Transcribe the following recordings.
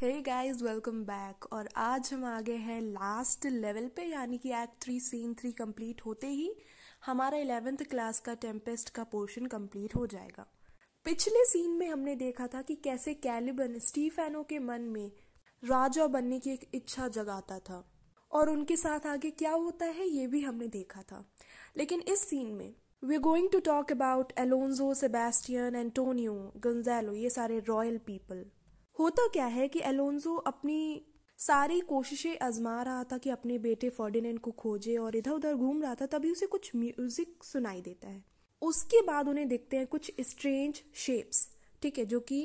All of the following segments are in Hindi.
हे गाइस वेलकम बैक और आज हम आ गए हैं लास्ट लेवल पे यानी कि act three scene three complete होते ही हमारा इलेवेंथ क्लास का टेम्पेस्ट का पोर्शन कंप्लीट हो जाएगा पिछले सीन में हमने देखा था कि कैसे कैलिबन स्टीफेनो के मन में राजा बनने की एक इच्छा जगाता था और उनके साथ आगे क्या होता है ये भी हमने देखा था लेकिन इस सीन में we are going to talk about Alonso Sebastian Antonio Gonzalo ये सारे रॉयल पीपल होता क्या है कि एलोन्जो अपनी सारी कोशिशें आजमा रहा था कि अपने बेटे फर्डिनेंड को खोजे और इधर उधर घूम रहा था तभी उसे कुछ म्यूजिक सुनाई देता है उसके बाद उन्हें देखते हैं कुछ स्ट्रेंज शेप्स ठीक है जो कि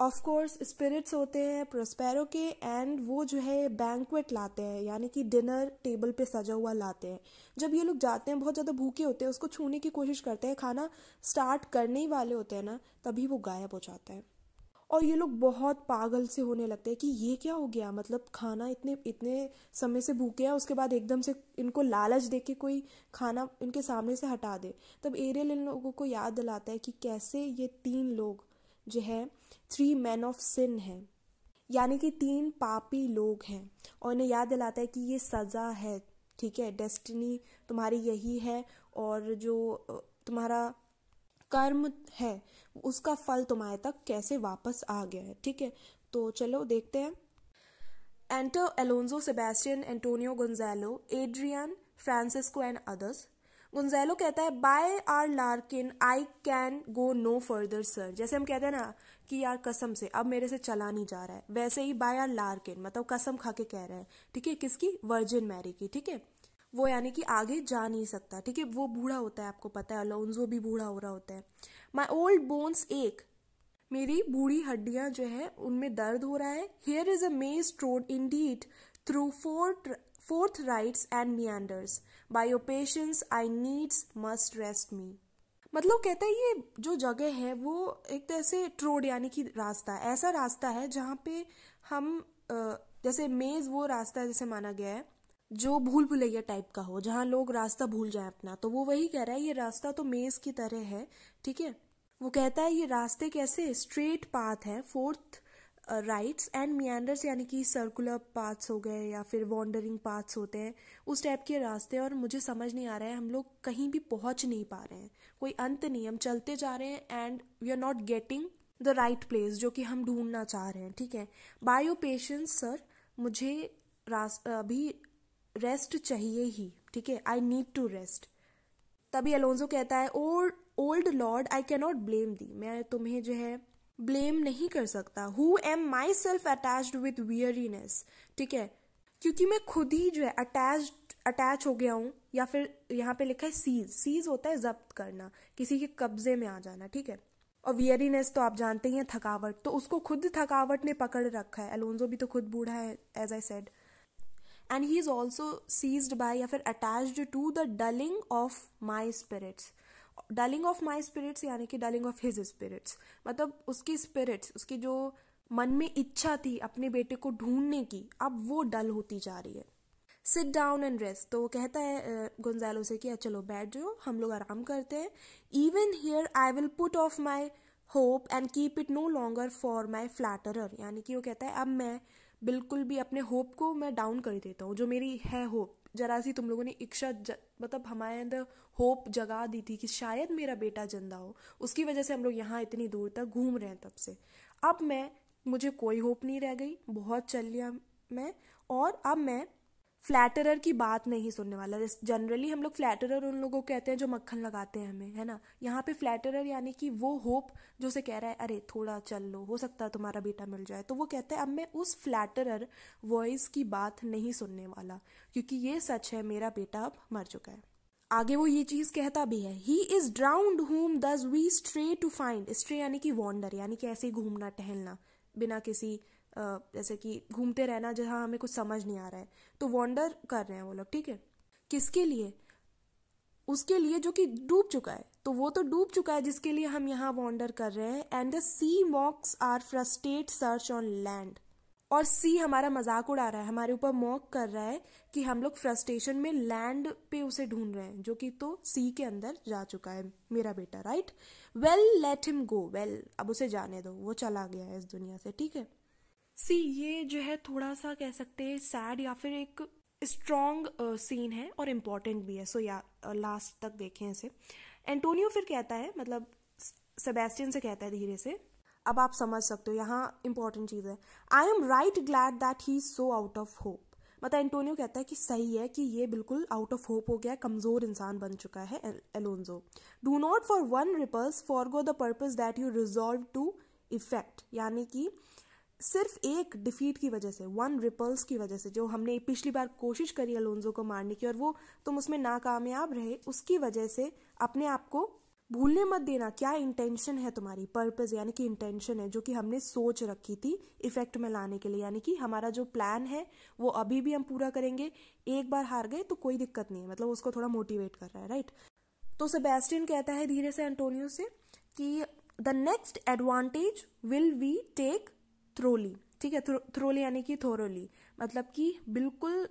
ऑफ कोर्स स्पिरिट्स होते हैं प्रोस्पेरो के एंड वो जो है बैंकवेट लाते हैं यानी कि डिनर टेबल पे सजा हुआ लाते हैं जब ये लोग जाते हैं बहुत ज़्यादा भूखे होते हैं उसको छूने की कोशिश करते हैं खाना स्टार्ट करने ही वाले होते हैं ना तभी वो गायब हो जाता है और ये लोग बहुत पागल से होने लगते हैं कि ये क्या हो गया मतलब खाना इतने इतने समय से भूखे हैं उसके बाद एकदम से इनको लालच दे के कोई खाना इनके सामने से हटा दे तब एरियल इन लोगों को याद दिलाता है कि कैसे ये तीन लोग जो है थ्री मैन ऑफ सिन हैं यानी कि तीन पापी लोग हैं और इन्हें याद दिलाता है कि ये सज़ा है ठीक है डेस्टिनी तुम्हारी यही है और जो तुम्हारा कर्म है उसका फल तुम्हारे तक कैसे वापस आ गया है ठीक है तो चलो देखते हैं enter Alonso Sebastian Antonio Gonzalo Adrian Francisco and others Gonzalo कहता है by'r lakin I can go no further sir जैसे हम कहते हैं ना कि यार कसम से अब मेरे से चला नहीं जा रहा है वैसे ही बाय आर लार्किन मतलब कसम खा के कह रहे हैं ठीक है किसकी वर्जिन मैरी की ठीक है वो यानी कि आगे जा नहीं सकता ठीक है वो बूढ़ा होता है आपको पता है अलोन्जो भी बूढ़ा हो रहा होता है माई ओल्ड बोन्स एक मेरी बूढ़ी हड्डियां जो है उनमें दर्द हो रहा है hair is a maze trod indeed through forth forthrights and meanders by your patience I needs must rest me मतलब कहता है ये जो जगह है वो एक तरह से ट्रोड यानी कि रास्ता ऐसा रास्ता है जहाँ पे हम जैसे मेज वो रास्ता है जैसे माना गया है जो भूल भुलैया टाइप का हो जहाँ लोग रास्ता भूल जाए अपना तो वो वही कह रहा है ये रास्ता तो मेज की तरह है ठीक है वो कहता है ये रास्ते कैसे स्ट्रेट पाथ है फोर्थ राइट्स एंड मियंडर्स यानी कि सर्कुलर पाथ्स हो गए या फिर वॉन्डरिंग पाथ्स होते हैं उस टाइप के रास्ते और मुझे समझ नहीं आ रहा है हम लोग कहीं भी पहुंच नहीं पा रहे हैं कोई अंत नहीं हम चलते जा रहे हैं and we are not getting the right place जो कि हम ढूंढना चाह रहे हैं ठीक है बायो पेशेंस सर मुझे रास्ता अभी रेस्ट चाहिए ही ठीक है आई नीड टू रेस्ट तभी अलोंजो कहता है और old lord I cannot blame thee मैं तुम्हें जो है ब्लेम नहीं कर सकता who am myself attach with weariness ठीक है क्योंकि मैं खुद ही जो है अटैच अटैच हो गया हूँ या फिर यहाँ पे लिखा है सीज सीज होता है जब्त करना किसी के कब्जे में आ जाना ठीक है और वियरीनेस तो आप जानते ही हैं थकावट तो उसको खुद थकावट ने पकड़ रखा है अलोन्जो भी तो खुद बूढ़ा है as I said and he is also seized by या फिर attached to the dulling of my spirits dulling of my spirits यानी कि डलिंग ऑफ हिज स्पिरिट्स मतलब उसकी स्पिरिट्स उसकी जो मन में इच्छा थी अपने बेटे को ढूंढने की अब वो डल होती जा रही है सिट डाउन एंड रेस्ट तो वो कहता है गुंजैलो से कि चलो बैठ जाओ हम लोग आराम करते हैं even here I will put off my hope and keep it no longer for my flatter यानी कि वो कहता है अब मैं बिल्कुल भी अपने होप को मैं डाउन कर देता हूँ जो मेरी है होप जरा सी तुम लोगों ने इच्छा मतलब हमारे अंदर होप जगा दी थी कि शायद मेरा बेटा जिंदा हो उसकी वजह से हम लोग यहाँ इतनी दूर तक घूम रहे हैं तब से अब मैं मुझे कोई होप नहीं रह गई बहुत चल लिया मैं और अब मैं फ्लैटरर की बात नहीं सुनने वाला जनरली हम लोग फ्लैटरर उन लोगों को कहते हैं जो मक्खन लगाते हैं हमें है ना यहाँ पे फ्लैटरर यानी कि वो होप जो से कह रहा है अरे थोड़ा चल लो हो सकता है तुम्हारा बेटा मिल जाए तो वो कहते हैं अब मैं उस फ्लैटरर वॉइस की बात नहीं सुनने वाला क्योंकि ये सच है मेरा बेटा अब मर चुका है आगे वो ये चीज कहता भी है he is drowned whom thus we stray to find stray यानी कि वॉन्डर यानी कि ऐसे घूमना टहलना बिना किसी जैसे कि घूमते रहना जहाँ हमें कुछ समझ नहीं आ रहा है तो वॉन्डर कर रहे हैं वो लोग ठीक है किसके लिए उसके लिए जो कि डूब चुका है तो वो तो डूब चुका है जिसके लिए हम यहाँ वॉन्डर कर रहे हैं and the sea mocks our frustrate search on land और सी हमारा मजाक उड़ा रहा है हमारे ऊपर मॉक कर रहा है कि हम लोग फ्रस्टेशन में लैंड पे उसे ढूंढ रहे हैं जो कि तो सी के अंदर जा चुका है मेरा बेटा right well let him go well अब उसे जाने दो वो चला गया है इस दुनिया से ठीक है सी ये जो है थोड़ा सा कह सकते हैं सैड या फिर एक स्ट्रॉन्ग सीन uh, है और इम्पॉर्टेंट भी है सो या लास्ट तक देखें इसे एंटोनियो फिर कहता है मतलब सेबेस्टियन से कहता है धीरे से अब आप समझ सकते हो यहाँ इम्पॉर्टेंट चीज़ है I am right glad that he so out of hope मतलब एंटोनियो कहता है कि सही है कि ये बिल्कुल आउट ऑफ होप हो गया कमजोर इंसान बन चुका है Alonso do not for one repulse forgo the purpose that you resolve to effect यानी कि सिर्फ एक डिफीट की वजह से वन रिपल्स की वजह से जो हमने पिछली बार कोशिश करी अलोन्जो को मारने की और वो तुम उसमें नाकामयाब रहे उसकी वजह से अपने आप को भूलने मत देना क्या इंटेंशन है तुम्हारी पर्पज यानी कि इंटेंशन है जो कि हमने सोच रखी थी इफेक्ट में लाने के लिए यानी कि हमारा जो प्लान है वो अभी भी हम पूरा करेंगे एक बार हार गए तो कोई दिक्कत नहीं है मतलब उसको थोड़ा मोटिवेट कर रहा है राइट तो सेबेस्टियन कहता है धीरे से एंटोनियो से कि the next advantage will we take thoroughly ठीक है थ्रोली यानी कि थोरोली मतलब कि बिल्कुल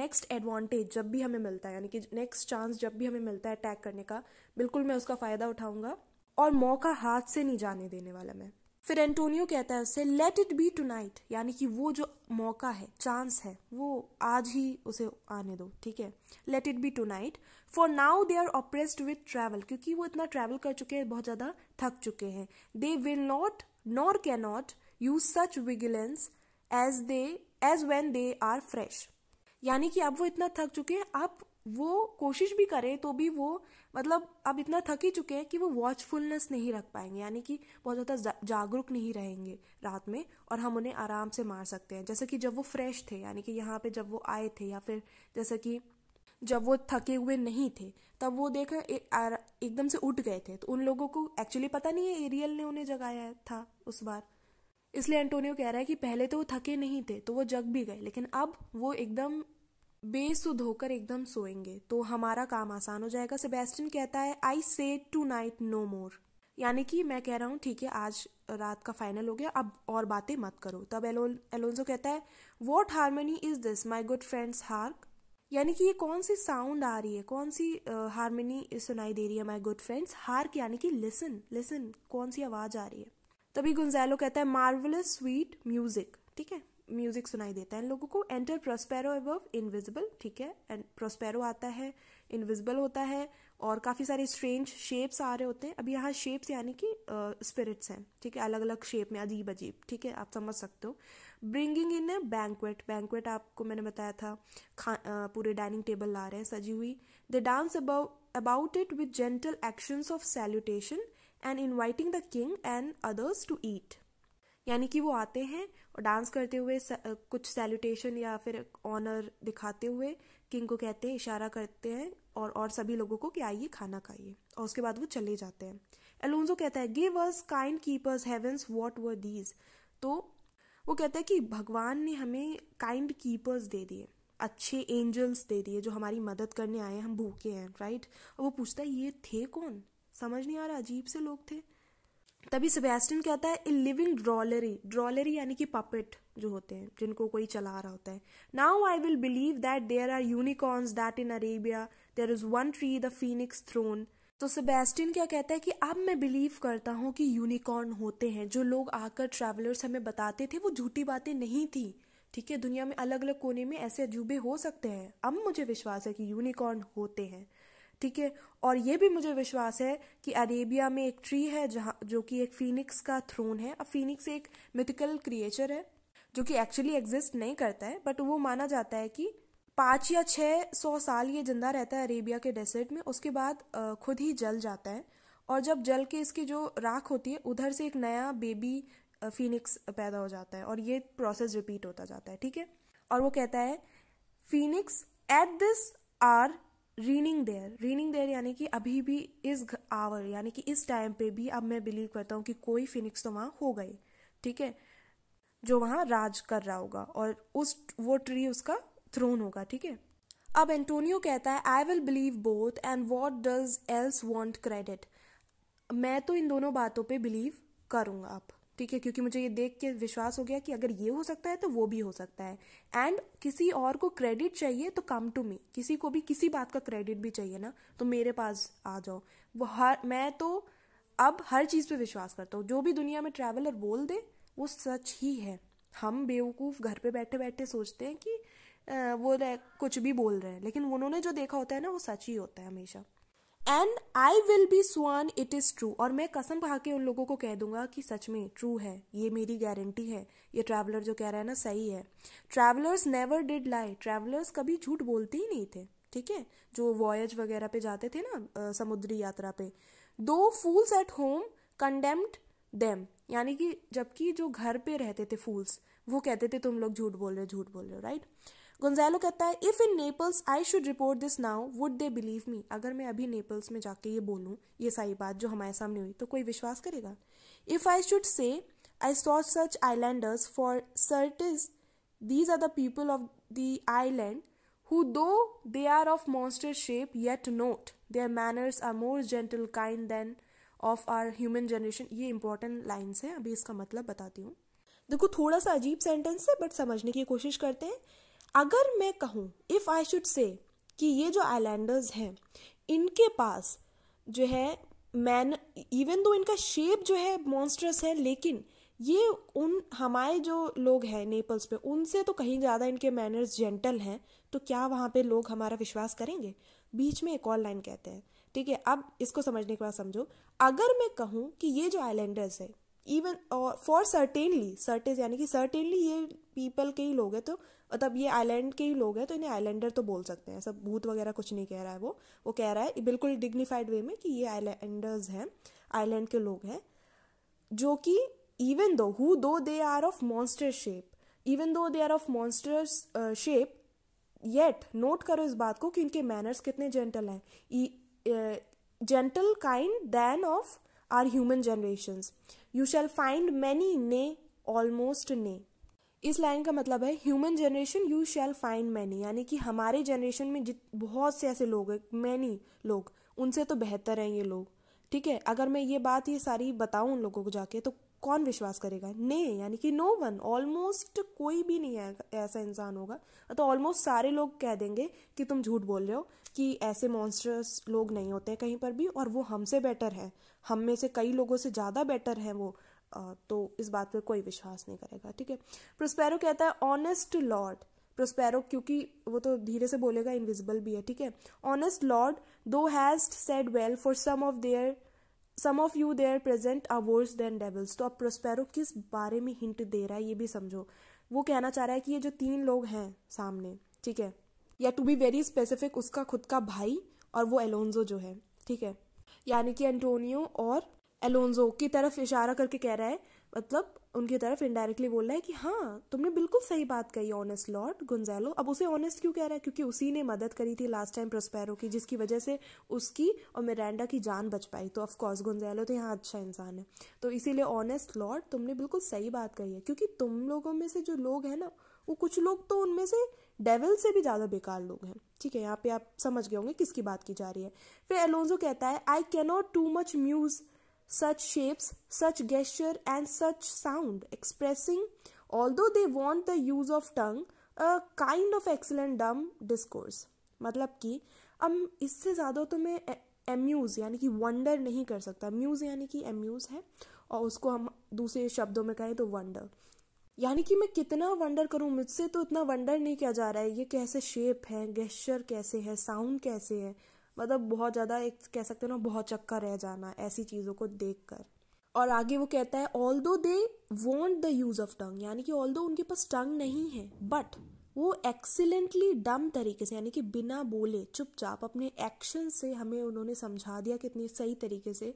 नेक्स्ट एडवांटेज जब भी हमें मिलता है यानी कि नेक्स्ट चांस जब भी हमें मिलता है अटैक करने का बिल्कुल मैं उसका फायदा उठाऊंगा और मौका हाथ से नहीं जाने देने वाला मैं फिर एंटोनियो कहता है उससे let it be tonight यानी कि वो जो मौका है चांस है वो आज ही उसे आने दो ठीक है let it be tonight for now they are oppressed with travel क्योंकि वो इतना ट्रैवल कर चुके हैं बहुत ज़्यादा थक चुके हैं they will not nor can not use such vigilance as they as when they are fresh यानी कि अब वो इतना थक चुके हैं आप वो कोशिश भी करें तो भी वो मतलब अब इतना थक ही चुके हैं कि वो वॉचफुलनेस नहीं रख पाएंगे यानी कि बहुत ज़्यादा जागरूक नहीं रहेंगे रात में और हम उन्हें आराम से मार सकते हैं जैसे कि जब वो फ्रेश थे यानी कि यहाँ पे जब वो आए थे या फिर जैसे कि जब वो थके हुए नहीं थे तब वो देखा एकदम से उठ गए थे तो उन लोगों को एक्चुअली पता नहीं है एरियल ने उन्हें जगाया था उस बार इसलिए एंटोनियो कह रहा है कि पहले तो वो थके नहीं थे तो वो जग भी गए लेकिन अब वो एकदम बेसुध होकर एकदम सोएंगे तो हमारा काम आसान हो जाएगा सेबेस्टिन कहता है आई से टू नाइट नो मोर यानी कि मैं कह रहा हूँ ठीक है आज रात का फाइनल हो गया अब और बातें मत करो तब एलो एलोन्सो कहता है what harmony is this my good friends hark यानी कि ये कौन सी साउंड आ रही है कौन सी हारमोनी सुनाई दे रही है माई गुड फ्रेंड्स हार्क यानी कि लिसन लिसन कौन सी आवाज़ आ रही है तभी गुंजैलो कहता है मार्वलस स्वीट म्यूजिक ठीक है म्यूजिक सुनाई देता है इन लोगों को एंटर प्रोस्पेरो अबव इनविजिबल ठीक है एंड प्रोस्पेरो आता है इनविजिबल होता है और काफ़ी सारे स्ट्रेंज शेप्स आ रहे होते हैं अभी यहाँ शेप्स यानी कि स्पिरिट्स हैं ठीक है अलग अलग शेप में अजीब अजीब ठीक है आप समझ सकते हो bringing in a banquet banquet आपको मैंने बताया था खा uh, पूरे डाइनिंग टेबल ला रहे हैं सजी हुई the dance about it with gentle actions of salutation and inviting the king and others to eat यानी कि वो आते हैं और डांस करते हुए कुछ सैल्यूटेशन या फिर ऑनर दिखाते हुए किंग को कहते हैं इशारा करते हैं और और सभी लोगों को कि आइए खाना खाइए और उसके बाद वो चले जाते हैं एलोन्जो कहता है give us kind keepers heavens what were these तो वो कहता है कि भगवान ने हमें काइंड कीपर्स दे दिए अच्छे एंजल्स दे दिए जो हमारी मदद करने आए हम भूखे हैं राइट और वो पूछता है ये थे कौन समझ नहीं आ रहा अजीब से लोग थे तभी सेबेस्टियन कहता है ए लिविंग ड्रॉलरी ड्रॉलरी यानी कि पपेट जो होते हैं जिनको कोई चला रहा होता है now I will believe that there are unicorns that in Arabia there is one tree the phoenix throne तो सेबेस्टियन क्या कहता है कि अब मैं बिलीव करता हूँ कि यूनिकॉर्न होते हैं जो लोग आकर ट्रैवलर्स हमें बताते थे वो झूठी बातें नहीं थी ठीक है दुनिया में अलग अलग कोने में ऐसे अजूबे हो सकते हैं अब मुझे विश्वास है कि यूनिकॉर्न होते हैं ठीक है और ये भी मुझे विश्वास है कि अरेबिया में एक ट्री है जहाँ जो कि एक फिनिक्स का थ्रोन है अब फिनिक्स एक मिथिकल क्रिएचर है जो कि एक्चुअली एग्जिस्ट नहीं करता है बट वो माना जाता है कि पाँच या छः सौ साल ये जिंदा रहता है अरेबिया के डेसर्ट में उसके बाद खुद ही जल जाता है और जब जल के इसकी जो राख होती है उधर से एक नया बेबी फिनिक्स पैदा हो जाता है और ये प्रोसेस रिपीट होता जाता है ठीक है और वो कहता है phoenix at this hour reigning there reigning there यानी कि अभी भी इस आवर यानी कि इस टाइम पे भी अब मैं बिलीव करता हूँ कि कोई फिनिक्स तो वहाँ हो गए ठीक है जो वहाँ राज कर रहा होगा और उस वो ट्री उसका थ्रोन होगा ठीक है अब एंटोनियो कहता है I will believe both and what does else want credit मैं तो इन दोनों बातों पे बिलीव करूँगा अब ठीक है क्योंकि मुझे ये देख के विश्वास हो गया कि अगर ये हो सकता है तो वो भी हो सकता है एंड किसी और को क्रेडिट चाहिए तो कम टू मी किसी को भी किसी बात का क्रेडिट भी चाहिए ना तो मेरे पास आ जाओ वो हर मैं तो अब हर चीज़ पे विश्वास करता हूँ जो भी दुनिया में ट्रैवलर बोल दे वो सच ही है हम बेवकूफ़ घर पे बैठे बैठे सोचते हैं कि वो कुछ भी बोल रहे हैं लेकिन उन्होंने जो देखा होता है ना वो सच ही होता है हमेशा and I will be sworn it is true और मैं कसम खा के उन लोगों को कह दूंगा कि सच में ट्रू है ये मेरी गारंटी है ये ट्रैवलर जो कह रहा है ना सही है travellers never did lie travellers कभी झूठ बोलते ही नहीं थे ठीक है जो वॉयज वगैरह पे जाते थे ना समुद्री यात्रा पे though fools at home condemned them यानी कि जबकि जो घर पे रहते थे फूल्स वो कहते थे तुम लोग झूठ बोल रहे हो झूठ बोल रहे हो राइट गोंजालो कहता है if in Naples I should report this now would they believe me अगर मैं अभी नेपल्स में जाके ये बोलूँ ये सारी बात जो हमारे सामने हुई तो कोई विश्वास करेगा if I should say I saw such islanders for certes these are the people of the island who though they are of monster shape yet note their manners are more gentle kind than of our human generation ये इंपॉर्टेंट लाइन्स हैं अभी इसका मतलब बताती हूँ देखो थोड़ा सा अजीब सेंटेंस है बट समझने की कोशिश करते हैं अगर मैं कहूँ इफ़ आई शुड से कि ये जो आईलैंडर्स हैं इनके पास जो है मैन इवन दो इनका शेप जो है मॉन्स्ट्रस है लेकिन ये उन हमारे जो लोग हैं नेपल्स पे उनसे तो कहीं ज़्यादा इनके मैनर्स जेंटल हैं तो क्या वहाँ पे लोग हमारा विश्वास करेंगे बीच में एक और लाइन कहते हैं ठीक है अब इसको समझने के बाद समझो अगर मैं कहूँ कि ये जो आइलैंडर्स है इवन फॉर सर्टेनली सर्टेज यानी कि सर्टेनली ये पीपल के ही लोग हैं तो मतलब ये आइलैंड के ही लोग हैं तो इन्हें आइलैंडर तो बोल सकते हैं सब भूत वगैरह कुछ नहीं कह रहा है वो वो कह रहा है बिल्कुल डिग्निफाइड वे में कि ये आइलैंडर्स हैं आइलैंड के लोग हैं जो कि even though who though they are of monster shape even though they are of monster shape yet note करो इस बात को कि इनके मैनर्स कितने जेंटल हैं gentle kind than of our human generations you shall find many nay almost any इस लाइन का मतलब है human generation you shall find many यानी कि हमारे जनरेशन में जित बहुत से ऐसे लोग हैं मैनी लोग उनसे तो बेहतर हैं ये लोग ठीक है अगर मैं ये बात ये सारी बताऊं उन लोगों को जाके तो कौन विश्वास करेगा ने यानी कि नो वन ऑलमोस्ट कोई भी नहीं है ऐसा इंसान होगा तो ऑलमोस्ट सारे लोग कह देंगे कि तुम झूठ बोल रहे हो कि ऐसे मॉन्स्टर्स लोग नहीं होते हैं कहीं पर भी और वो हमसे बेटर है हम में से कई लोगों से ज़्यादा बेटर हैं वो तो इस बात पर कोई विश्वास नहीं करेगा ठीक है प्रोस्पैरो कहता है ऑनेस्ट लॉर्ड प्रोस्पैरो क्योंकि वो तो धीरे से बोलेगा इनविजिबल भी है ठीक है honest lord thou has said well for some of there some of you there present are worse than devils तो अब प्रोस्पैरो किस बारे में हिंट दे रहा है ये भी समझो वो कहना चाह रहा है कि ये जो तीन लोग हैं सामने ठीक है या टू बी वेरी स्पेसिफिक उसका खुद का भाई और वो एलोन्जो जो है ठीक है यानी कि एंटोनियो और एलोन्जो की तरफ इशारा करके कह रहा है मतलब उनकी तरफ इनडायरेक्टली बोल रहा है कि हाँ तुमने बिल्कुल सही बात कही ऑनेस्ट लॉर्ड गुंजैलो अब उसे ऑनेस्ट क्यों कह रहा है क्योंकि उसी ने मदद करी थी लास्ट टाइम प्रोस्पैरो की जिसकी वजह से उसकी और मिरांडा की जान बच पाई तो ऑफकोर्स गुंजैलो तो यहाँ अच्छा इंसान है तो इसीलिए ऑनेस्ट लॉर्ड तुमने बिल्कुल सही बात कही है क्योंकि तुम लोगों में से जो लोग हैं ना वो कुछ लोग तो उनमें से डेविल से भी ज़्यादा बेकार लोग हैं ठीक है यहाँ पे आप समझ गए होंगे किसकी बात की जा रही है फिर एलोन्जो कहता है I cannot too much muse such shapes, such gesture, and such sound, expressing, although they want the use of tongue, a kind of excellent dumb discourse. मतलब कि अब इससे ज़्यादा तो मैं एम्यूज़ यानी कि वंडर नहीं कर सकता म्यूज़ यानी कि एम्यूज़ है और उसको हम दूसरे शब्दों में कहें तो वंडर यानी कि मैं कितना वंडर करूँ मुझसे तो उतना वंडर नहीं किया जा रहा है ये कैसे शेप है गेस्चर कैसे है साउंड कैसे है मतलब बहुत ज़्यादा एक कह सकते हो ना बहुत चक्का रह जाना ऐसी चीज़ों को देख कर और आगे वो कहता है although they want the use of tongue यानी कि ऑल दो उनके पास टंग नहीं है बट वो एक्सीलेंटली डम तरीके से यानी कि बिना बोले चुपचाप अपने एक्शन से हमें उन्होंने समझा दिया कितनी सही तरीके से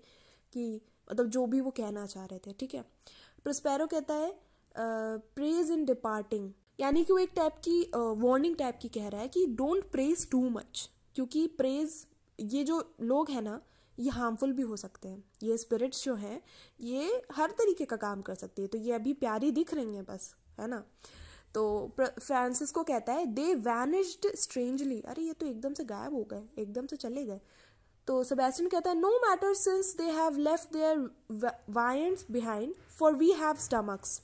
कि मतलब जो भी वो कहना चाह रहे थे ठीक है प्रस्पैरो कहता है प्रेज इन डिपार्टिंग यानी कि वो एक टाइप की वार्निंग uh, टाइप की कह रहा है कि डोंट प्रेज टू मच क्योंकि प्रेज ये जो लोग हैं ना ये हार्मफुल भी हो सकते हैं ये स्पिरिट्स जो हैं ये हर तरीके का काम कर सकती है तो ये अभी प्यारी दिख रही हैं बस है ना तो फ्रांसिस को कहता है दे वैनिश्ड स्ट्रेंजली अरे ये तो एकदम से गायब हो गए एकदम से चले गए तो सबेस्टियन कहता है no matter since they have left their viands behind for we have stomachs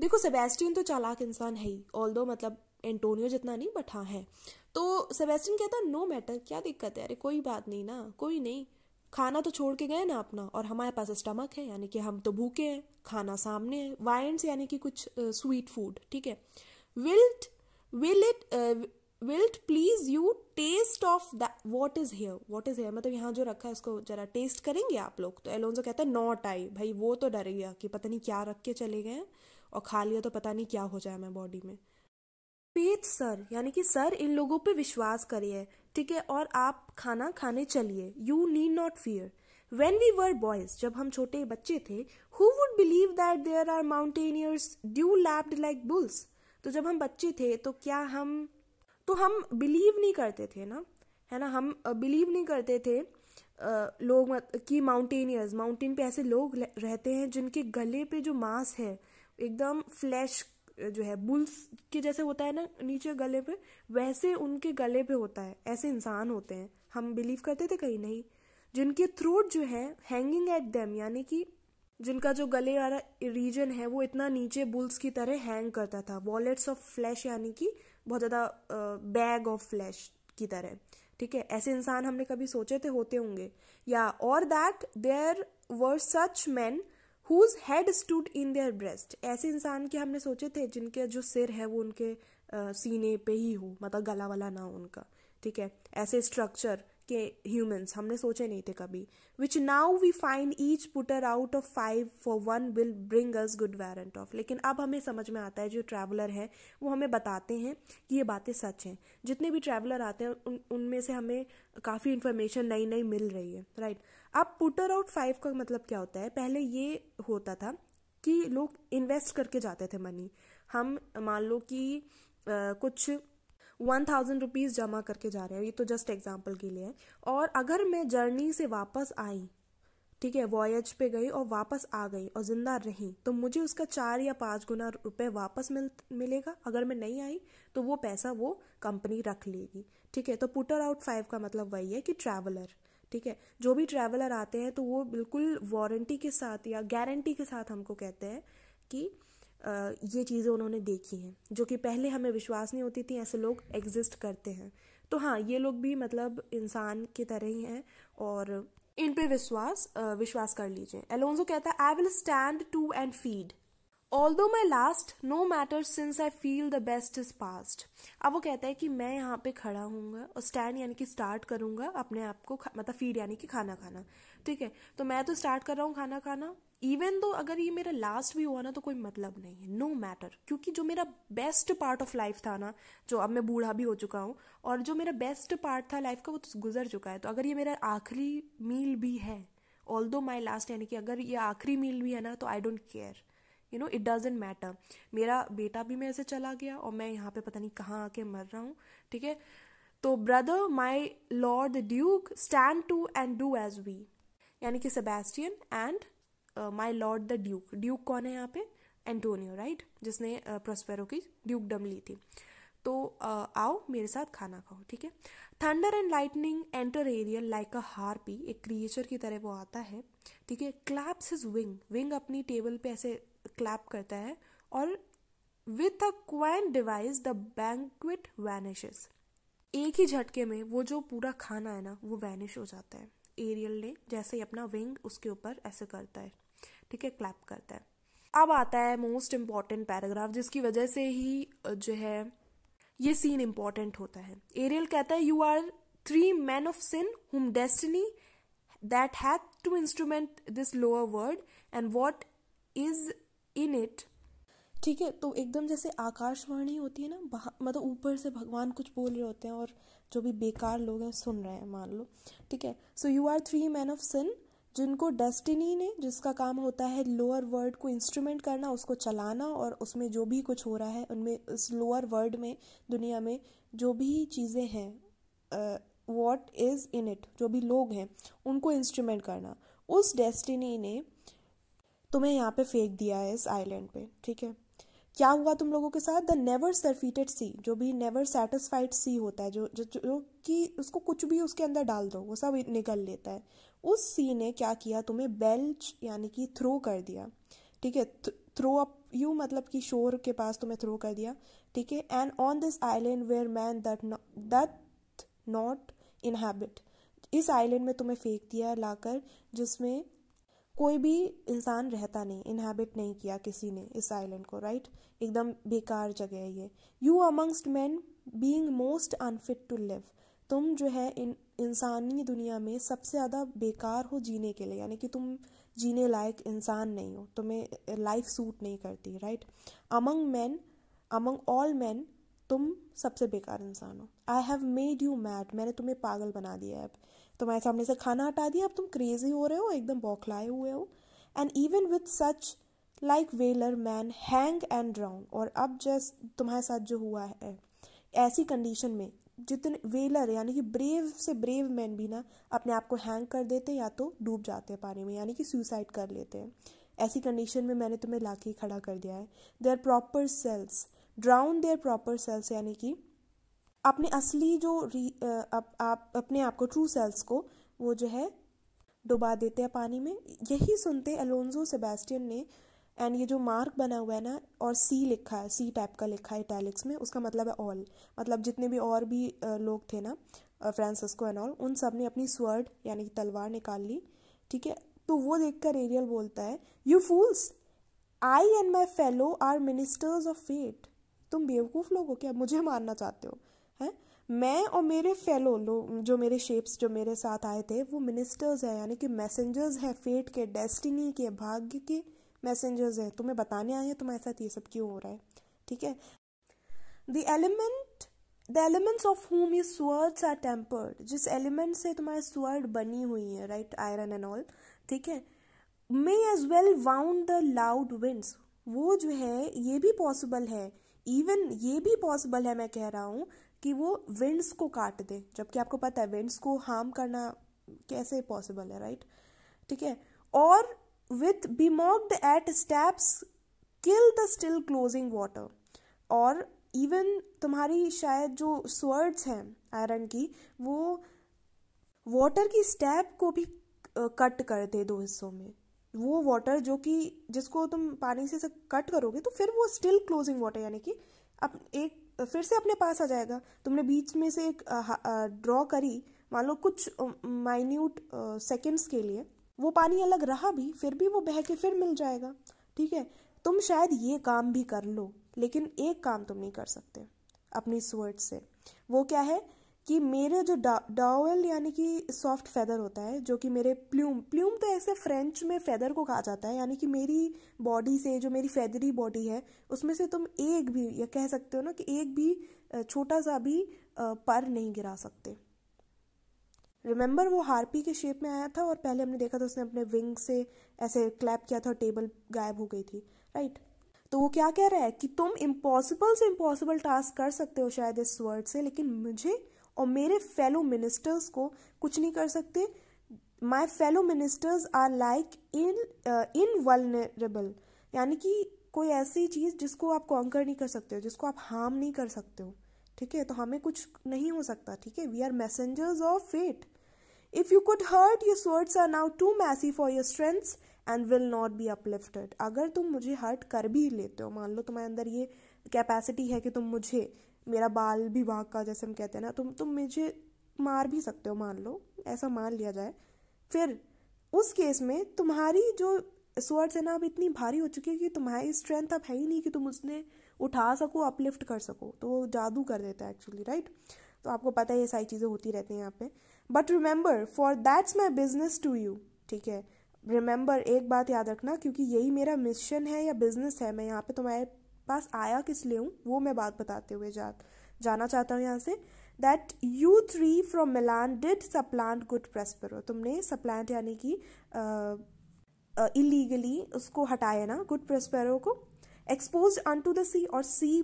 देखो सेबेस्टियन तो चालाक इंसान है ही ऑल मतलब एंटोनियो जितना नहीं बट हाँ है तो सेबेस्टिन कहता नो मैटर क्या दिक्कत है अरे कोई बात नहीं ना कोई नहीं खाना तो छोड़ के गए ना अपना और हमारे पास स्टमक है यानी कि हम तो भूखे हैं खाना सामने है वाइन्स यानी कि कुछ स्वीट फूड ठीक है wilt will it wilt please you taste of the what is here what is here मतलब यहाँ जो रखा है उसको जरा टेस्ट करेंगे आप लोग तो एलोन्जो कहता है नॉट आई भाई वो तो डर गया कि पता नहीं क्या रख के चले गए और खा लिया तो पता नहीं क्या हो जाए मैं बॉडी में पेट सर यानी कि सर इन लोगों पे विश्वास करिए ठीक है और आप खाना खाने चलिए you need not fear when we were boys जब हम छोटे बच्चे थे who would believe that there are mountaineers dewlapped like bulls तो जब हम बच्चे थे तो क्या हम तो हम बिलीव नहीं करते थे ना है ना हम बिलीव नहीं करते थे आ, लोग कि माउंटेनियर्स माउंटेन पे ऐसे लोग रहते हैं जिनके गले पे जो मांस है एकदम फ्लैश जो है बुल्स के जैसे होता है ना नीचे गले पे वैसे उनके गले पे होता है ऐसे इंसान होते हैं हम बिलीव करते थे कहीं नहीं जिनके थ्रोट जो है हैंगिंग एट देम यानी कि जिनका जो गले वाला रीजन है वो इतना नीचे बुल्स की तरह हैंग करता था वॉलेट्स ऑफ फ्लैश यानी कि बहुत ज़्यादा बैग ऑफ फ्लैश की तरह ठीक है ऐसे इंसान हमने कभी सोचे थे होते होंगे या और that there were such men whose head stood in their breast ऐसे इंसान के हमने सोचे थे जिनके जो सिर है वो उनके आ, सीने पे ही हो मतलब गला वाला ना हो उनका ठीक है ऐसे स्ट्रक्चर के ह्यूमन्स हमने सोचे नहीं थे कभी which now we find each putter out of five for one will bring us good warrant of लेकिन अब हमें समझ में आता है जो ट्रैवलर हैं वो हमें बताते हैं कि ये बातें सच हैं जितने भी ट्रैवलर आते हैं उन उनमें से हमें काफ़ी इन्फॉर्मेशन नई नई मिल रही है राइट अब पुटर आउट फाइव का मतलब क्या होता है पहले ये होता था कि लोग इन्वेस्ट करके जाते थे मनी हम मान लो कि आ, कुछ वन थाउजेंड रुपीज़ जमा करके जा रहे हो ये तो जस्ट एग्जाम्पल के लिए है और अगर मैं जर्नी से वापस आई ठीक है वॉयज पे गई और वापस आ गई और ज़िंदा रही तो मुझे उसका चार या पाँच गुना रुपए वापस मिल मिलेगा अगर मैं नहीं आई तो वो पैसा वो कंपनी रख लेगी ठीक है तो पुटर आउट फाइव का मतलब वही है कि ट्रैवलर ठीक है जो भी ट्रैवलर आते हैं तो वो बिल्कुल वारंटी के साथ या गारंटी के साथ हमको कहते हैं कि ये चीज़ें उन्होंने देखी हैं जो कि पहले हमें विश्वास नहीं होती थी ऐसे लोग एग्जिस्ट करते हैं तो हाँ ये लोग भी मतलब इंसान की तरह ही हैं और इन पे विश्वास विश्वास कर लीजिए एलोन्जो कहता है I will stand to and feed although my last no matter since I feel the best is past अब वो कहता है कि मैं यहाँ पे खड़ा हूँ और स्टैंड यानी कि स्टार्ट करूँगा अपने आप को मतलब फीड यानी कि खाना खाना ठीक है तो मैं तो स्टार्ट कर रहा हूँ खाना खाना इवन दो अगर ये मेरा लास्ट भी हुआ ना तो कोई मतलब नहीं है नो मैटर क्योंकि जो मेरा बेस्ट पार्ट ऑफ लाइफ था ना जो अब मैं बूढ़ा भी हो चुका हूँ और जो मेरा बेस्ट पार्ट था लाइफ का वो तो गुजर चुका है तो अगर ये मेरा आखिरी मील भी है ऑल दो माई लास्ट यानी कि अगर ये आखिरी मील भी है ना तो I don't care you know it doesn't matter मेरा बेटा भी मेरे से चला गया और मैं यहाँ पे पता नहीं कहाँ आके मर रहा हूँ ठीक है तो brother my lord duke stand to and do as we यानी कि Sebastian and my lord the duke duke कौन है यहाँ पे एंटोनियो राइट जिसने प्रोस्पेरो uh, की ड्यूक डम ली थी तो uh, आओ मेरे साथ खाना खाओ ठीक है thunder and lightning enter Ariel like a harpy एक क्रिएचर की तरह वो आता है ठीक है क्लैप्स हिज विंग विंग अपनी टेबल पे ऐसे क्लैप करता है और with a quaint device the banquet vanishes एक ही झटके में वो जो पूरा खाना है ना वो वैनिश हो जाता है एरियल ने जैसे ही अपना विंग उसके ऊपर ऐसे करता है ठीक है क्लैप करता है अब आता है मोस्ट इम्पॉर्टेंट पैराग्राफ जिसकी वजह से ही जो है ये सीन इम्पॉर्टेंट होता है एरियल कहता है you are three men of sin whom destiny that hath to instrument this lower world and what is in it ठीक है तो एकदम जैसे आकाशवाणी होती है ना मतलब ऊपर से भगवान कुछ बोल रहे होते हैं और जो भी बेकार लोग हैं सुन रहे हैं मान लो ठीक है so you are three men of sin जिनको डेस्टिनी ने जिसका काम होता है लोअर वर्ड को इंस्ट्रूमेंट करना उसको चलाना और उसमें जो भी कुछ हो रहा है उनमें उस लोअर वर्ड में दुनिया में जो भी चीज़ें हैं वॉट इज़ इन इट जो भी लोग हैं उनको इंस्ट्रूमेंट करना उस डेस्टिनी ने तुम्हें यहाँ पे फेंक दिया है इस आइलैंड पे ठीक है क्या हुआ तुम लोगों के साथ द नेवर सर्फीटेड सी जो भी नेवर सेटिस्फाइड सी होता है जो जो, जो कि उसको कुछ भी उसके अंदर डाल दो वो सब निकल लेता है उस सी ने क्या किया तुम्हें बेल्च यानी कि थ्रो कर दिया ठीक है थ्रो अप यू मतलब कि शोर के पास तुम्हें थ्रो कर दिया ठीक है and on this island where man that that not inhabit इस आइलैंड में तुम्हें फेंक दिया लाकर जिसमें कोई भी इंसान रहता नहीं इनहेबिट नहीं किया किसी ने इस आइलैंड को राइट एकदम बेकार जगह है ये you amongst men being most unfit to live तुम जो है इन इंसानी दुनिया में सबसे ज़्यादा बेकार हो जीने के लिए यानी कि तुम जीने लायक इंसान नहीं हो तुम्हें लाइफ सूट नहीं करती right among men among all men तुम सबसे बेकार इंसान हो I have made you mad मैंने तुम्हें पागल बना दिया है अब तुम्हारे सामने से खाना हटा दिया अब तुम क्रेजी हो रहे हो एकदम बौखलाए हुए हो and even with such like valour men hang and drown और अब जस्ट तुम्हारे साथ जो हुआ है ऐसी कंडीशन में जितने वेलर यानी कि ब्रेव से ब्रेव मैन भी ना अपने आप को हैंग कर देते हैं या तो डूब जाते हैं पानी में यानी कि सुसाइड कर लेते हैं ऐसी कंडीशन में मैंने तुम्हें ला के खड़ा कर दिया है their proper selves drown their proper selves यानी कि अपने असली जो आप, आप अपने आप को ट्रू सेल्स को वो जो है डुबा देते हैं पानी में यही सुनते अलोन्जो सेबेस्टियन ने एंड ये जो मार्क बना हुआ है ना और सी लिखा है सी टाइप का लिखा है इटैलिक्स में उसका मतलब है ऑल मतलब जितने भी और भी लोग थे ना फ्रांसिस्को एंड ऑल उन सब ने अपनी स्वर्ड यानी कि तलवार निकाल ली ठीक है तो वो देखकर एरियल बोलता है you fools I and my fellows are ministers of fate तुम बेवकूफ़ लोग हो क्या मुझे मारना चाहते हो हैं मैं और मेरे फेलो लोग जो मेरे शेप्स जो मेरे साथ आए थे वो मिनिस्टर्स हैं यानी कि मैसेंजर्स हैं फेट के डेस्टिनी के भाग्य के मैसेंजर्स हैं तुम्हें बताने आए हैं तुम्हारे साथ ये सब क्यों हो रहा है ठीक है the element the elements of whom your swords are tempered जिस एलिमेंट से तुम्हारे स्वर्ड बनी हुई है राइट आयरन एंड ऑल ठीक है may as well wound the loud winds वो जो है ये भी पॉसिबल है इवन ये भी पॉसिबल है मैं कह रहा हूँ कि वो विंड्स को काट दे जबकि आपको पता है विंड्स को हार्म करना कैसे पॉसिबल है राइट right? ठीक है और with be mocked at steps kill the still closing water और इवन तुम्हारी शायद जो स्वर्ड्स हैं आयरन की वो वाटर की स्टैप को भी कट कर दे दो हिस्सों में वो वाटर जो कि जिसको तुम पानी से कट करोगे तो फिर वो स्टिल क्लोजिंग वाटर यानी कि अब एक फिर से अपने पास आ जाएगा तुमने बीच में से एक ड्रॉ करी मान लो कुछ माइन्यूट सेकेंड्स के लिए वो पानी अलग रहा भी फिर भी वो बह के फिर मिल जाएगा ठीक है तुम शायद ये काम भी कर लो लेकिन एक काम तुम नहीं कर सकते अपनी स्वर्ट से वो क्या है कि मेरे जो डावल यानी कि सॉफ्ट फेदर होता है जो कि मेरे प्ल्यूम प्ल्यूम तो ऐसे फ्रेंच में फेदर को कहा जाता है यानी कि मेरी बॉडी से जो मेरी फेदरी बॉडी है उसमें से तुम एक भी या कह सकते हो ना कि एक भी छोटा सा भी पर नहीं गिरा सकते रिमेंबर वो हारपी के शेप में आया था और पहले हमने देखा था उसने अपने विंग से ऐसे क्लैप किया था और टेबल गायब हो गई थी राइट तो वो क्या कह रहा है कि तुम इम्पॉसिबल से इम्पॉसिबल टास्क कर सकते हो शायद इस वर्ड से लेकिन मुझे और मेरे फेलो मिनिस्टर्स को कुछ नहीं कर सकते my fellow ministers are like in in यानी कि कोई ऐसी चीज़ जिसको आप कॉन्कर नहीं कर सकते हो जिसको आप हार्म नहीं कर सकते हो ठीक है तो हमें कुछ नहीं हो सकता ठीक है we are messengers of fate if you could hurt your swords are now too massy for your strengths and will not be uplifted अगर तुम मुझे हर्ट कर भी लेते हो मान लो तुम्हारे अंदर ये कैपेसिटी है कि तुम मुझे मेरा बाल भी भाग का जैसे हम कहते हैं ना तुम तुम मुझे मार भी सकते हो मान लो ऐसा मान लिया जाए फिर उस केस में तुम्हारी जो स्वर्ड्स है ना अब इतनी भारी हो चुकी है कि तुम्हारी स्ट्रेंथ अब है ही नहीं कि तुम उसने उठा सको अपलिफ्ट कर सको तो वो जादू कर देता है एक्चुअली राइट तो आपको पता है ये सारी चीज़ें होती रहती हैं यहाँ पे but remember for that's my business to you ठीक है रिमेंबर एक बात याद रखना क्योंकि यही मेरा मिशन है या बिजनेस है मैं यहाँ पे तुम्हारे पास आया किस लिए हूँ वो मैं बात बताते हुए जा जाना चाहता हूँ यहाँ से that you three from Milan did supplant good Prospero तुमने सप्लांट यानी कि इलीगली उसको हटाया ना गुड प्रेस्पेरो को expose unto the sea और सी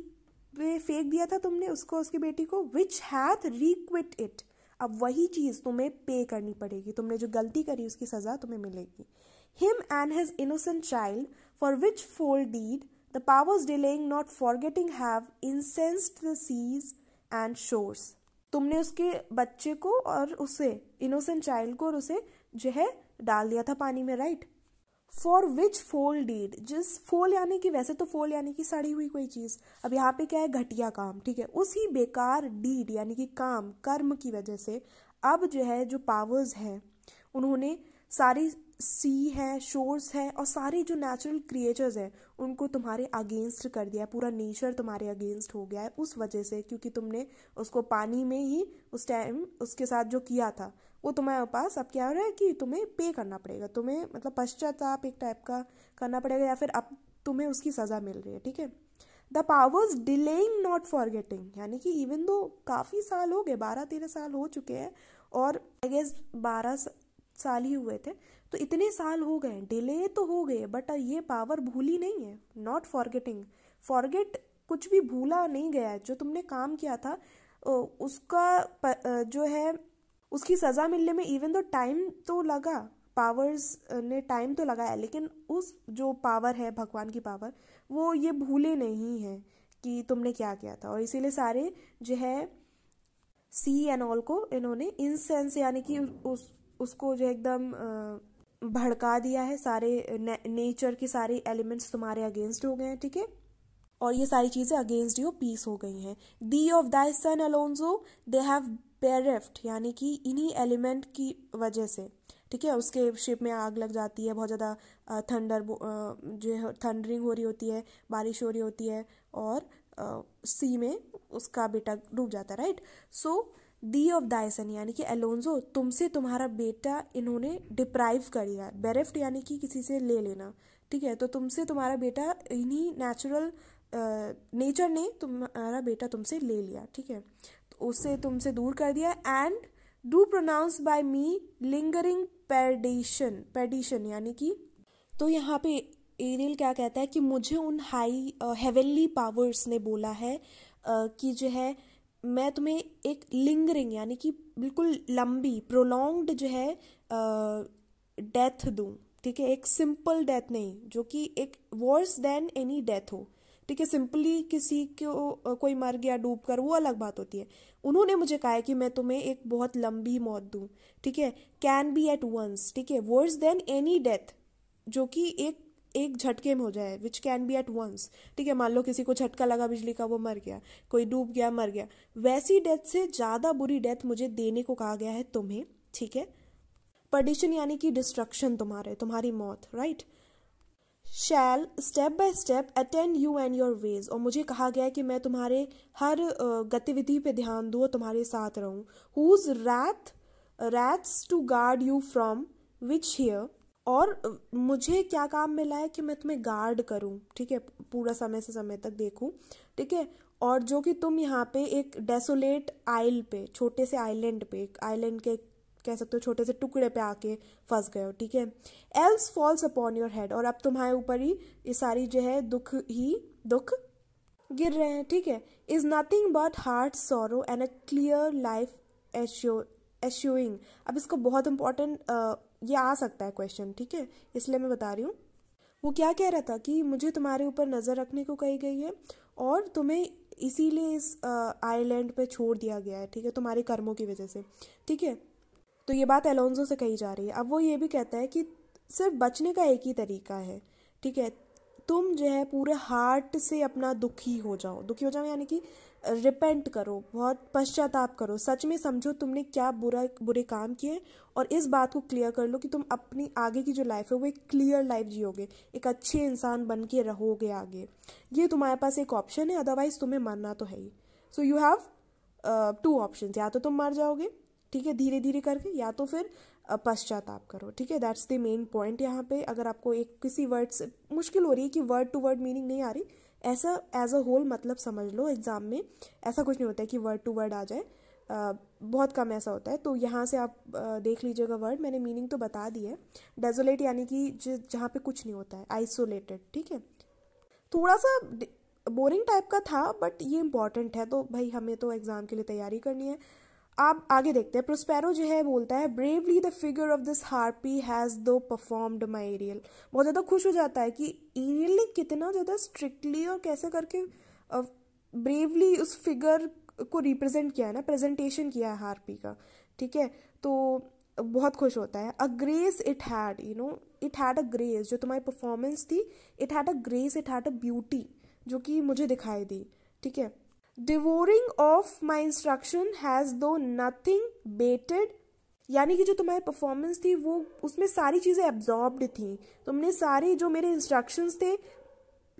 पे फेंक दिया था तुमने उसको उसकी बेटी को विच हैथ रिक्विट इट अब वही चीज़ तुम्हें पे करनी पड़ेगी तुमने जो गलती करी उसकी सज़ा तुम्हें मिलेगी him and his innocent child for which foul deed the powers delaying not forgetting have incensed the seas and shores तुमने उसके बच्चे को और उसे इनोसेंट चाइल्ड को और उसे जो है डाल दिया था पानी में right for which foul deed जिस फोल यानी कि वैसे तो फोल यानी कि सड़ी हुई कोई चीज़ अब यहाँ पे क्या है घटिया काम ठीक है उसी बेकार डीड यानी कि काम कर्म की वजह से अब जो है जो पावर्स हैं उन्होंने सारी सी है शोर्स है और सारे जो नेचुरल क्रिएचर्स हैं उनको तुम्हारे अगेंस्ट कर दिया है पूरा नेचर तुम्हारे अगेंस्ट हो गया है उस वजह से क्योंकि तुमने उसको पानी में ही उस टाइम उसके साथ जो किया था वो तुम्हारे पास अब क्या हो रहा है कि तुम्हें पे करना पड़ेगा तुम्हें मतलब पश्चाताप एक टाइप का करना पड़ेगा या फिर अब तुम्हें उसकी सज़ा मिल रही है ठीक है the powers delaying not forgetting यानी कि इवन दो काफ़ी साल हो गए बारह तेरह साल हो चुके हैं और आई गेस बारह साल ही हुए थे तो इतने साल हो गए डिले तो हो गए बट ये पावर भूली नहीं है नॉट फॉरगेटिंग फॉरगेट कुछ भी भूला नहीं गया है जो तुमने काम किया था उसका जो है उसकी सज़ा मिलने में इवन दो टाइम तो लगा पावर्स ने टाइम तो लगाया लेकिन उस जो पावर है भगवान की पावर वो ये भूले नहीं है कि तुमने क्या किया था और इसीलिए सारे जो है सी एंड ऑल को इन्होंने इंसेंस यानी कि उस उसको जो एकदम भड़का दिया है सारे ने, नेचर के सारे एलिमेंट्स तुम्हारे अगेंस्ट हो गए हैं ठीक है और ये सारी चीज़ें अगेंस्ट यू पीस हो गई हैं the of thy sun अलोन्जो they have बेरेफ्ट यानी कि इन्हीं एलिमेंट की वजह से ठीक है उसके शिप में आग लग जाती है बहुत ज़्यादा थंडर जो है थंडरिंग हो रही होती है बारिश हो रही होती है और सी में उसका बेटा डूब जाता है right so so, thee of दाइसन यानी कि एलोन्जो तुमसे तुम्हारा बेटा इन्होंने डिप्राइव कर दिया बेरेफ्ट यानी कि किसी से ले लेना ठीक है तो तुमसे तुम्हारा बेटा इन्हीं नेचुरल नेचर ने तुम्हारा बेटा तुमसे ले लिया ठीक है तो उससे तुमसे दूर कर दिया and do pronounce by me lingering perdition perdition यानी कि तो यहाँ पे एरियल क्या कहता है कि मुझे उन हाई हेवनली पावर्स ने बोला है uh, कि जो है मैं तुम्हें एक लिंगरिंग यानी कि बिल्कुल लंबी प्रोलॉन्ग्ड जो है डेथ दूँ ठीक है एक सिंपल डेथ नहीं जो कि एक वर्स देन एनी डेथ हो ठीक है सिंपली किसी को कोई मर गया डूब कर वो अलग बात होती है उन्होंने मुझे कहा है कि मैं तुम्हें एक बहुत लंबी मौत दूँ ठीक है कैन बी एट वंस ठीक है वर्स देन एनी डेथ जो कि एक एक झटके में हो जाए which can be at once ठीक है मान लो किसी को झटका लगा बिजली का वो मर गया कोई डूब गया मर गया वैसी डेथ से ज़्यादा बुरी डेथ मुझे देने को कहा गया है तुम्हें ठीक है पर्डिशन यानी कि डिस्ट्रक्शन तुम्हारे तुम्हारी मौत right shall step by step attend you and your ways और मुझे कहा गया है कि मैं तुम्हारे हर गतिविधि पे ध्यान दूँ और तुम्हारे साथ रहूँ whose wrath wraths to guard you from which here और मुझे क्या काम मिला है कि मैं तुम्हें गार्ड करूं ठीक है पूरा समय से समय तक देखूं ठीक है और जो कि तुम यहाँ पे एक डेसोलेट आइल पे छोटे से आइलैंड पे एक आइलैंड के कह सकते हो छोटे से टुकड़े पे आके फंस गए हो ठीक है else falls upon your head और अब तुम्हारे ऊपर ही ये सारी जो है दुख ही दुख गिर रहे हैं ठीक है is nothing but heart sorrow and a clear life ensuing अब इसको बहुत इंपॉर्टेंट ये आ सकता है क्वेश्चन ठीक है इसलिए मैं बता रही हूँ वो क्या कह रहा था कि मुझे तुम्हारे ऊपर नज़र रखने को कही गई है और तुम्हें इसीलिए इस आइलैंड पे छोड़ दिया गया है ठीक है तुम्हारे कर्मों की वजह से ठीक है तो ये बात एलोन्जो से कही जा रही है अब वो ये भी कहता है कि सिर्फ बचने का एक ही तरीका है ठीक है तुम जो है पूरे हार्ट से अपना दुखी हो जाओ दुखी हो जाओ यानी कि रिपेंट करो बहुत पश्चाताप करो सच में समझो तुमने क्या बुरा बुरे काम किए और इस बात को क्लियर कर लो कि तुम अपनी आगे की जो लाइफ है वो एक क्लियर लाइफ जियोगे एक अच्छे इंसान बन के रहोगे आगे ये तुम्हारे पास एक ऑप्शन है अदरवाइज तुम्हें मरना तो है ही so you have two option या तो तुम मर जाओगे ठीक है धीरे धीरे करके या तो फिर uh, पश्चाताप करो ठीक है दैट्स द मेन पॉइंट यहाँ पे अगर आपको एक किसी वर्ड से मुश्किल हो रही है कि वर्ड टू वर्ड मीनिंग नहीं आ रही ऐसा एज अ होल मतलब समझ लो एग्जाम में ऐसा कुछ नहीं होता है कि वर्ड टू वर्ड आ जाए uh, बहुत कम ऐसा होता है तो यहाँ से आप देख लीजिएगा वर्ड मैंने मीनिंग तो बता दी है डेजोलेट यानी कि जहाँ पे कुछ नहीं होता है आइसोलेटेड ठीक है थोड़ा सा बोरिंग टाइप का था बट ये इम्पॉर्टेंट है तो भाई हमें तो एग्ज़ाम के लिए तैयारी करनी है आप आगे देखते हैं प्रोस्पेरो जो है बोलता है bravely the figure of this harpy has thou performed my Ariel बहुत ज़्यादा खुश हो जाता है कि एरियल ने कितना ज़्यादा स्ट्रिक्टली और कैसे करके ब्रेवली उस फिगर को रिप्रेजेंट किया है ना प्रेजेंटेशन किया है हारपी का ठीक है तो बहुत खुश होता है a grace it had you know it had a grace जो तुम्हारी परफॉर्मेंस थी it had a grace it had a beauty जो कि मुझे दिखाई दी ठीक है devouring of my instruction has thou nothing bated यानी कि जो तुम्हारी परफॉर्मेंस थी वो उसमें सारी चीज़ें एब्जॉर्ब्ड थी तुमने सारे जो मेरे इंस्ट्रक्शंस थे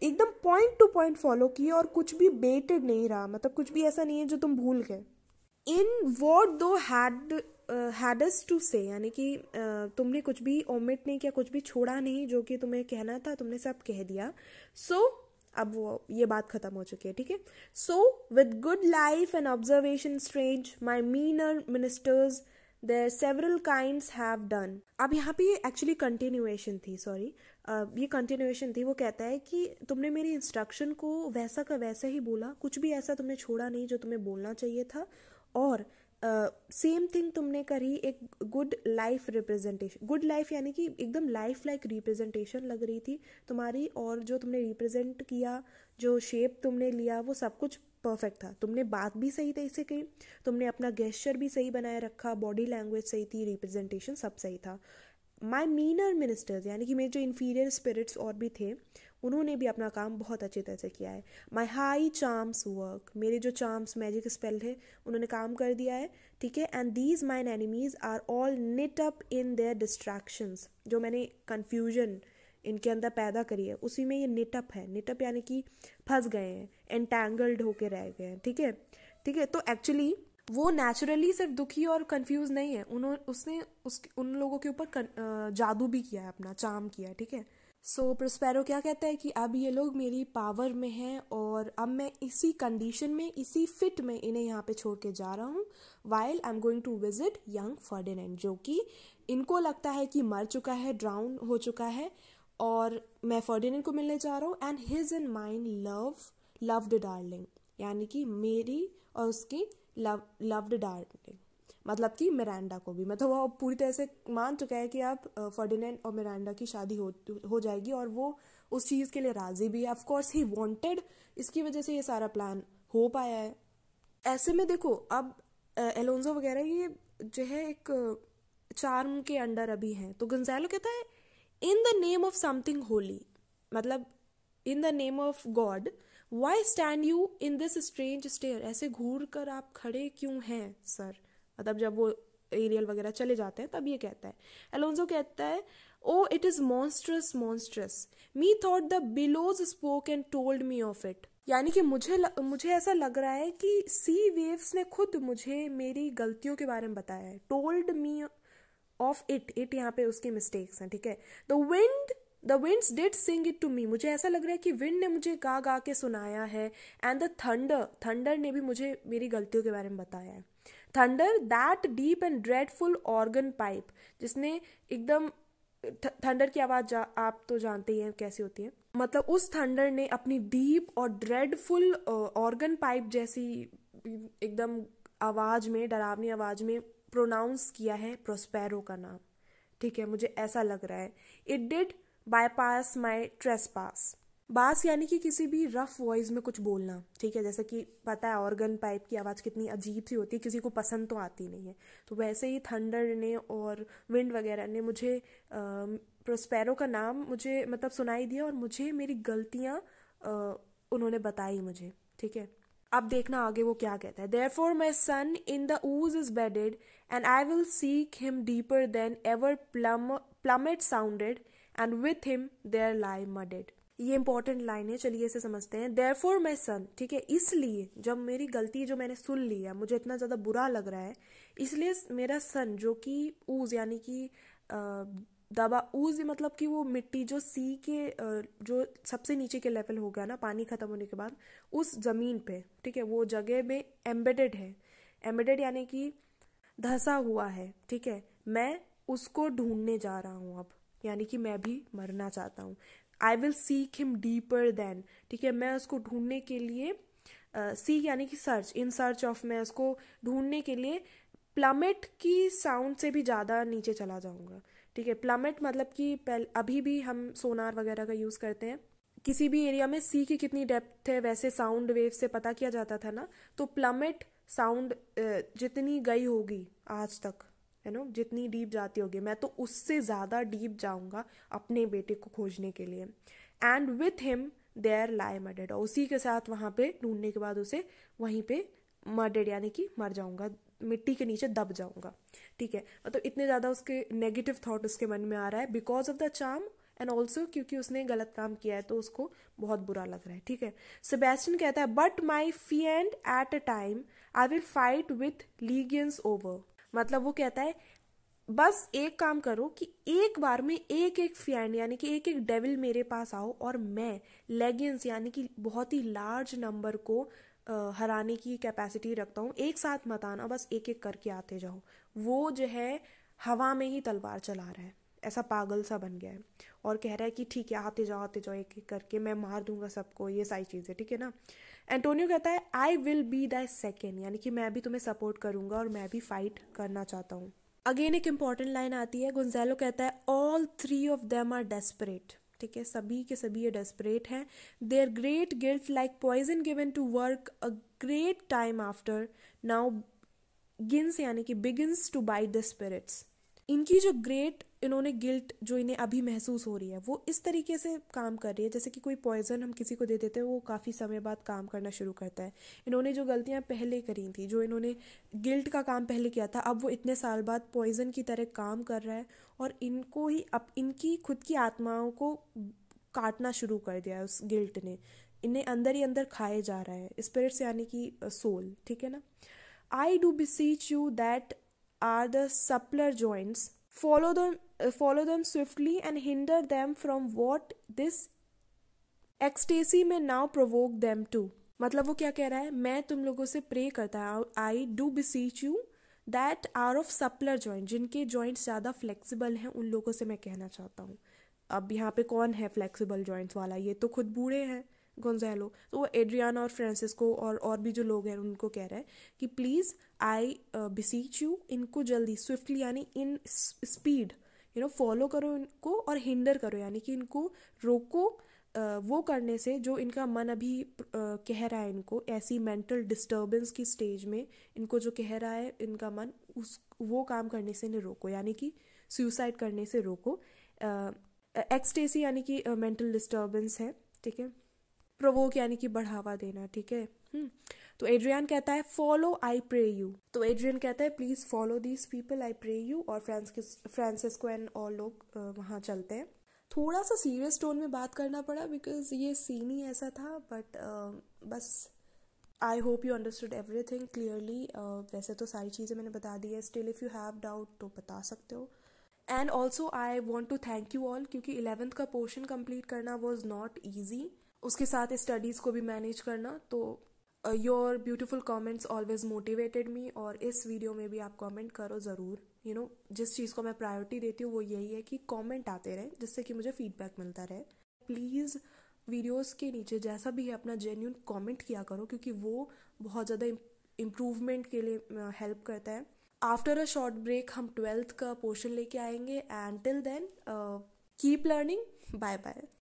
एकदम पॉइंट टू पॉइंट फॉलो किए और कुछ भी बेटेड नहीं रहा मतलब कुछ भी ऐसा नहीं है जो तुम भूल गए in what thou had hadst to say यानी कि uh, तुमने कुछ भी ओमिट नहीं किया कुछ भी छोड़ा नहीं जो कि तुम्हें कहना था तुमने सब कह दिया सो so, अब वो ये बात खत्म हो चुकी है ठीक है so with good life and observation strange my meaner ministers their several kind have done अब यहाँ पे एक्चुअली कंटिन्यूएशन थी सॉरी ये कंटिन्यूएशन थी वो कहता है कि तुमने मेरी इंस्ट्रक्शन को वैसा का वैसा ही बोला कुछ भी ऐसा तुमने छोड़ा नहीं जो तुम्हें बोलना चाहिए था और सेम uh, थिंग तुमने करी एक good life representation good life यानी कि एकदम लाइफ लाइक रिप्रेजेंटेशन लग रही थी तुम्हारी और जो तुमने रिप्रेजेंट किया जो शेप तुमने लिया वो सब कुछ परफेक्ट था तुमने बात भी सही तरीके से कही तुमने अपना गेस्चर भी सही बनाए रखा बॉडी लैंग्वेज सही थी रिप्रेजेंटेशन सब सही था माई मीनर मिनिस्टर्स यानी कि मेरे जो इन्फीरियर स्पिरिट्स और भी थे उन्होंने भी अपना काम बहुत अच्छी तरह से किया है माई हाई चार्म्स वर्क मेरे जो चार्म्स मैजिक स्पेल थे उन्होंने काम कर दिया है ठीक है and these mine enemies are all knit up in their distractions जो मैंने कन्फ्यूजन इनके अंदर पैदा करी है उसी में ये निटअप है निटअप यानी कि फंस गए हैं एंटैंगल्ड होके रह गए हैं ठीक है ठीक है तो एक्चुअली वो नेचुरली सिर्फ दुखी और कंफ्यूज नहीं है उन्होंने उसने उस उन लोगों के ऊपर जादू भी किया है अपना चाम किया है ठीक है सो so, क्या कहता है कि अब ये लोग मेरी पावर में हैं और अब मैं इसी कंडीशन में इसी फिट में इन्हें यहाँ पे छोड़ के जा रहा हूँ while I am going to visit young Ferdinand जो कि इनको लगता है कि मर चुका है ड्राउन हो चुका है और मैं फर्डिनेंड को मिलने जा रहा हूँ and his and mind love loved darling यानी कि मेरी और उसकी लव लव्ड डार्लिंग मतलब कि मिरांडा को भी मतलब वो पूरी तरह से मान चुका है कि अब फर्डिनेंड और मिरांडा की शादी हो हो जाएगी और वो उस चीज़ के लिए राजी भी है ऑफकोर्स ही वॉन्टेड इसकी वजह से ये सारा प्लान हो पाया है ऐसे में देखो अब एलोन्जो वगैरह ये जो है एक चार्म के अंडर अभी हैं तो गंजालो कहता है in the name of something holy मतलब in the name of God why stand you in this strange stare ऐसे घूर कर आप खड़े क्यों हैं सर मतलब जब वो एरियल वगैरह चले जाते हैं तब ये कहता है एलोन्जो कहता है O it is monstrous monstrous methought the billows spoke and told me of it यानी कि मुझे ल, मुझे ऐसा लग रहा है कि सी वेव्स ने खुद मुझे मेरी गलतियों के बारे में बताया है told me of it it यहाँ पे उसकी मिस्टेक्स हैं ठीक है the wind the winds did sing it to me मुझे ऐसा लग रहा है कि विंड ने मुझे गा गा के सुनाया है एंड द थंडर थंडर ने भी मुझे मेरी गलतियों के बारे में बताया है thunder that deep and dreadful organ pipe जिसने एकदम थंडर की आवाज आप तो जानते ही हैं कैसी होती है मतलब उस थंडर ने अपनी डीप और ड्रेडफुल ऑर्गन पाइप जैसी एकदम आवाज में डरावनी आवाज में प्रोनाउंस किया है प्रोस्पैरो का नाम ठीक है मुझे ऐसा लग रहा है it did bypass my trespass bass यानी कि किसी भी रफ वॉइस में कुछ बोलना ठीक है जैसे कि पता है ऑर्गन पाइप की आवाज़ कितनी अजीब सी होती है किसी को पसंद तो आती नहीं है तो वैसे ही थंडर ने और विंड वगैरह ने मुझे प्रोस्पैरो का नाम मुझे मतलब सुनाई दिया और मुझे मेरी गलतियाँ उन्होंने बताई मुझे ठीक है अब देखना आगे वो क्या कहता है therefore my son in the ooze is bedded and I will seek him deeper than ever plum plummet sounded and with him there lie mudded ये इंपॉर्टेंट लाइन है चलिए इसे समझते हैं देयर फोर माई सन ठीक है इसलिए जब मेरी गलती जो मैंने सुन ली है मुझे इतना ज़्यादा बुरा लग रहा है इसलिए मेरा सन जो कि ऊज यानी कि दबा ऊज मतलब कि वो मिट्टी जो सी के जो सबसे नीचे के लेवल हो गया ना पानी ख़त्म होने के बाद उस ज़मीन पे ठीक है वो जगह में एम्बेडेड है एम्बेडेड यानी कि धंसा हुआ है ठीक है मैं उसको ढूंढने जा रहा हूँ अब यानी कि मैं भी मरना चाहता हूँ I will seek him deeper than ठीक है मैं उसको ढूंढने के लिए uh, यानी कि सर्च इन सर्च ऑफ मैं उसको ढूंढने के लिए प्लमेट की साउंड से भी ज़्यादा नीचे चला जाऊँगा ठीक है प्लमेट मतलब कि अभी भी हम सोनार वगैरह का यूज़ करते हैं किसी भी एरिया में सी की कितनी डेप्थ है वैसे साउंड वेव से पता किया जाता था ना तो प्लमेट साउंड जितनी गई होगी आज तक यू नो जितनी डीप जाती होगी मैं तो उससे ज़्यादा डीप जाऊँगा अपने बेटे को खोजने के लिए एंड विथ हिम देयर लाए मर्डेड और उसी के साथ वहाँ पे ढूंढने के बाद उसे वहीं पे मर्डेड यानी कि मर जाऊँगा मिट्टी के नीचे दब जाऊँगा ठीक है मतलब इतने ज़्यादा उसके नेगेटिव थाट उसके मन में आ रहा है because of the charm and also क्योंकि उसने गलत काम किया है तो उसको बहुत बुरा लग रहा है ठीक है सबेस्टन कहता है but my fiend at a time I will fight with legions over मतलब वो कहता है बस एक काम करो कि एक बार में एक एक फैंड यानी कि एक एक डेविल मेरे पास आओ और मैं लेगियंस यानी कि बहुत ही लार्ज नंबर को हराने की कैपेसिटी रखता हूँ एक साथ मत आना बस एक एक करके आते जाओ वो जो है हवा में ही तलवार चला रहा है ऐसा पागल सा बन गया है और कह रहा है कि ठीक है आते जाओ आते जाओ एक एक करके मैं मार दूंगा सबको ये सारी चीज़ें ठीक है ना एंटोनियो कहता है I will be the second यानी कि मैं भी तुम्हें सपोर्ट करूंगा और मैं भी फाइट करना चाहता हूँ अगेन एक इंपॉर्टेंट लाइन आती है गुंजैलो कहता है all three of them are desperate ठीक है सभी के सभी ये डेस्परेट हैं their great guilt like poison given to work a great time after now gins यानी कि begins to bite the spirits इनकी जो ग्रेट इन्होंने गिल्ट जो इन्हें अभी महसूस हो रही है वो इस तरीके से काम कर रही है जैसे कि कोई पॉइजन हम किसी को दे देते हैं वो काफ़ी समय बाद काम करना शुरू करता है इन्होंने जो गलतियां पहले करी थी जो इन्होंने गिल्ट का काम पहले किया था अब वो इतने साल बाद पॉइजन की तरह काम कर रहा है और इनको ही अब इनकी खुद की आत्माओं को काटना शुरू कर दिया है उस गिल्ट ने इन्हें अंदर ही अंदर खाए जा रहा है स्पिरिट्स यानी कि सोल ठीक है ना I do beseech you that are the suppler joints. Follow them, uh, follow them swiftly and hinder them from what this ecstasy may now provoke them to. मतलब वो क्या कह रहा है मैं तुम लोगों से प्रे करता है I do beseech you that are of suppler joint जिनके जॉइंट्स ज़्यादा फ्लेक्सिबल हैं उन लोगों से मैं कहना चाहता हूँ अब यहाँ पे कौन है फ्लेक्सिबल जॉइंट्स वाला ये तो खुद बूढ़े हैं गोंजैलो तो वो एड्रियाना और फ्रांसिस्को और और भी जो लोग हैं उनको कह रहे हैं कि प्लीज़ आई बिसीच यू इनको जल्दी स्विफ्टली यानी in speed you know follow करो इनको और हिंडर करो यानी कि इनको रोको uh, वो करने से जो इनका मन अभी uh, कह रहा है इनको ऐसी मेंटल डिस्टर्बेंस की स्टेज में इनको जो कह रहा है इनका मन उस वो काम करने से इन्हें रोको यानी कि सुसाइड करने से रोको एक्सटेसी uh, यानी कि मेंटल डिस्टर्बेंस है ठीक है प्रोवोक यानी कि बढ़ावा देना ठीक है हम्म। तो एड्रियन कहता है फॉलो आई प्रे यू तो एड्रियन कहता है please follow these people I pray you और फ्रांसिस फ्रांसिस्को एंड और लोग वहाँ चलते हैं थोड़ा सा सीरियस टोन में बात करना पड़ा बिकॉज ये सीन ही ऐसा था बट uh, बस I hope you understood everything clearly वैसे तो सारी चीज़ें मैंने बता दी है still if you have doubt तो बता सकते हो and also I want to thank you all क्योंकि इलेवेंथ का पोर्शन कम्प्लीट करना वॉज नॉट ईजी उसके साथ स्टडीज़ को भी मैनेज करना तो your beautiful comments always motivated me और इस वीडियो में भी आप कॉमेंट करो ज़रूर यू नो जिस चीज़ को मैं प्रायोरिटी देती हूँ वो यही है कि कॉमेंट आते रहे जिससे कि मुझे फीडबैक मिलता रहे प्लीज़ वीडियोस के नीचे जैसा भी है अपना जेन्यून कॉमेंट किया करो क्योंकि वो बहुत ज़्यादा इम्प्रूवमेंट के लिए हेल्प uh, करता है आफ्टर अ शॉर्ट ब्रेक हम ट्वेल्थ का पोर्शन लेके आएंगे and till then keep learning bye bye